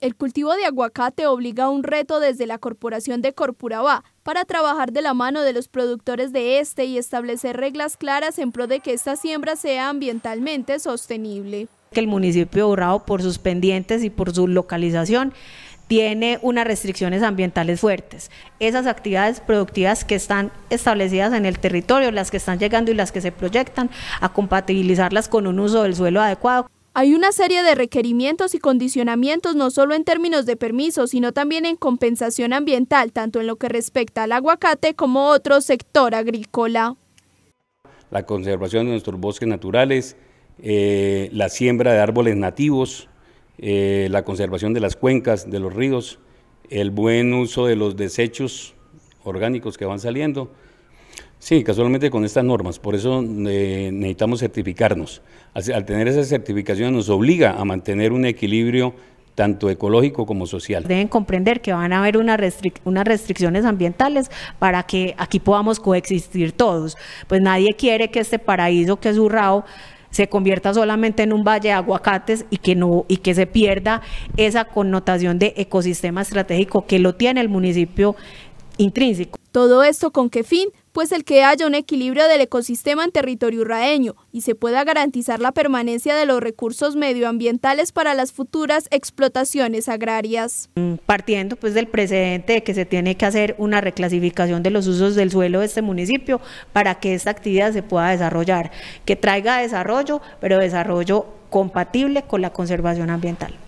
El cultivo de aguacate obliga a un reto desde la Corporación de Corpurabá para trabajar de la mano de los productores de este y establecer reglas claras en pro de que esta siembra sea ambientalmente sostenible. el municipio de por sus pendientes y por su localización, tiene unas restricciones ambientales fuertes. Esas actividades productivas que están establecidas en el territorio, las que están llegando y las que se proyectan, a compatibilizarlas con un uso del suelo adecuado. Hay una serie de requerimientos y condicionamientos no solo en términos de permisos, sino también en compensación ambiental, tanto en lo que respecta al aguacate como otro sector agrícola. La conservación de nuestros bosques naturales, eh, la siembra de árboles nativos, eh, la conservación de las cuencas, de los ríos, el buen uso de los desechos orgánicos que van saliendo, Sí, casualmente con estas normas, por eso eh, necesitamos certificarnos. Al, tener esa certificación nos obliga a mantener un equilibrio tanto ecológico como social. Deben comprender que van a haber unas restricciones ambientales para que aquí podamos coexistir todos. Pues nadie quiere que este paraíso que es Urrao se convierta solamente en un valle de aguacates y que no y que se pierda esa connotación de ecosistema estratégico que lo tiene el municipio intrínseco. Todo esto con qué fin? Pues el que haya un equilibrio del ecosistema en territorio urraeño y se pueda garantizar la permanencia de los recursos medioambientales para las futuras explotaciones agrarias. Mm, partiendo pues del precedente de que se tiene que hacer una reclasificación de los usos del suelo de este municipio para que esta actividad se pueda desarrollar, que traiga desarrollo, pero desarrollo compatible con la conservación ambiental.